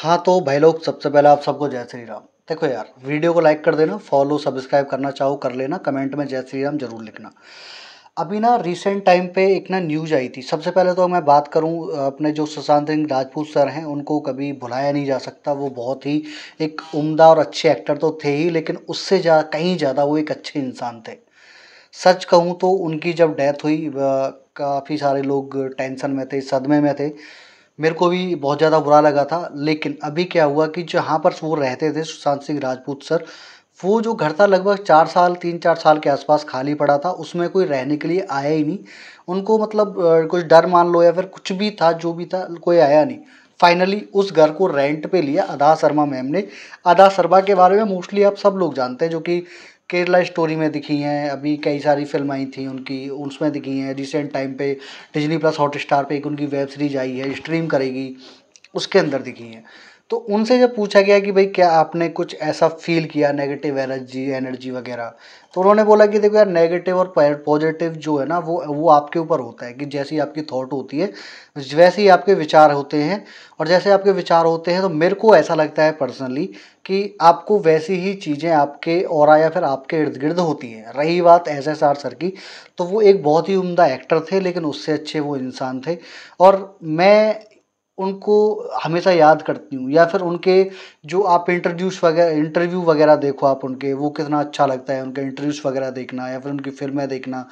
हाँ तो भाई लोग सबसे पहले आप सबको जय श्री राम देखो यार वीडियो को लाइक कर देना फॉलो सब्सक्राइब करना चाहो कर लेना कमेंट में जय श्री राम जरूर लिखना अभी ना रिसेंट टाइम पे एक ना न्यूज आई थी सबसे पहले तो मैं बात करूं अपने जो सुशांत सिंह राजपूत सर हैं उनको कभी भुलाया नहीं जा सकता वो बहुत ही एक उम्दा और अच्छे एक्टर तो थे ही लेकिन उससे जा कहीं ज़्यादा वो एक अच्छे इंसान थे सच कहूँ तो उनकी जब डेथ हुई काफ़ी सारे लोग टेंशन में थे सदमे में थे मेरे को भी बहुत ज़्यादा बुरा लगा था लेकिन अभी क्या हुआ कि जहाँ पर वो रहते थे सुशांत सिंह राजपूत सर वो जो घर था लगभग चार साल तीन चार साल के आसपास खाली पड़ा था उसमें कोई रहने के लिए आया ही नहीं उनको मतलब कुछ डर मान लो या फिर कुछ भी था जो भी था कोई आया नहीं फाइनली उस घर को रेंट पे लिया अदा शर्मा मैम ने अदा शर्मा के बारे में मोस्टली आप सब लोग जानते हैं जो कि केरला स्टोरी में दिखी हैं अभी कई सारी फ़िल्म आई थी उनकी उसमें दिखी हैं रिसेंट टाइम पे डिज़्नी प्लस हॉट स्टार पर एक उनकी वेब सीरीज़ आई है स्ट्रीम करेगी उसके अंदर दिखी हैं तो उनसे जब पूछा गया कि भाई क्या आपने कुछ ऐसा फील किया नेगेटिव एनर्जी एनर्जी वगैरह तो उन्होंने बोला कि देखो यार नेगेटिव और पॉजिटिव जो है ना वो वो आपके ऊपर होता है कि जैसी आपकी थॉट होती है वैसे ही आपके विचार होते हैं और जैसे आपके विचार होते हैं तो मेरे को ऐसा लगता है पर्सनली कि आपको वैसी ही चीज़ें आपके और या फिर आपके इर्द गिर्द होती हैं रही बात एस एस आर सर की तो वो एक बहुत ही उम्दा एक्टर थे लेकिन उससे अच्छे वो इंसान थे और मैं उनको हमेशा याद करती हूँ या फिर उनके जो आप इंटरव्यूस वगैरह इंटरव्यू वगैरह देखो आप उनके वो कितना अच्छा लगता है उनके इंटरव्यूस वगैरह देखना या फिर उनकी फ़िल्में देखना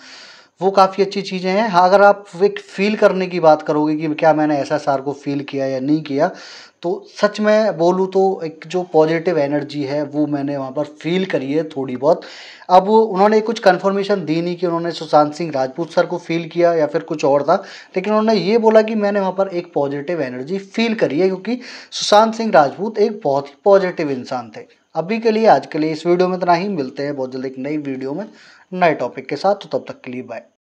वो काफ़ी अच्छी चीज़ें हैं हाँ अगर आप एक फील करने की बात करोगे कि क्या मैंने एस एस आर को फील किया या नहीं किया तो सच में बोलूँ तो एक जो पॉजिटिव एनर्जी है वो मैंने वहाँ पर फील करी है थोड़ी बहुत अब उन्होंने कुछ कन्फर्मेशन दी नहीं कि उन्होंने सुशांत सिंह राजपूत सर को फील किया या फिर कुछ और था लेकिन उन्होंने ये बोला कि मैंने वहाँ पर एक पॉजिटिव एनर्जी फील करी है क्योंकि सुशांत सिंह राजपूत एक बहुत ही पॉजिटिव इंसान थे अभी के लिए आज के लिए इस वीडियो में इतना ही मिलते हैं बहुत जल्द एक नई वीडियो में नए टॉपिक के साथ तो तब तक के लिए बाय